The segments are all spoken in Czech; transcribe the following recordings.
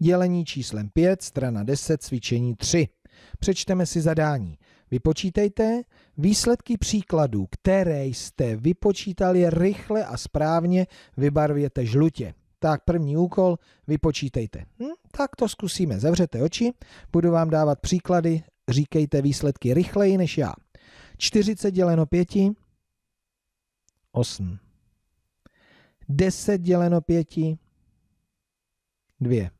dělení číslem 5, strana 10, cvičení 3. Přečteme si zadání. Vypočítejte výsledky příkladů, které jste vypočítali rychle a správně, vybarvěte žlutě. Tak první úkol, vypočítejte. Hm, tak to zkusíme, zavřete oči, budu vám dávat příklady, říkejte výsledky rychleji než já. 40 děleno 5, 8. 10 děleno 5, 2.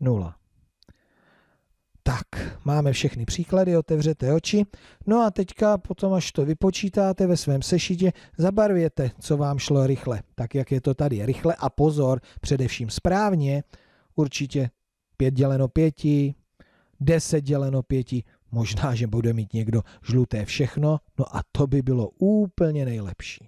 nula. Tak, máme všechny příklady, otevřete oči. No a teďka potom, až to vypočítáte ve svém sešitě, zabarvěte, co vám šlo rychle, tak jak je to tady rychle. A pozor, především správně, určitě 5 děleno 5, 10 děleno 5, možná, že bude mít někdo žluté všechno, no a to by bylo úplně nejlepší.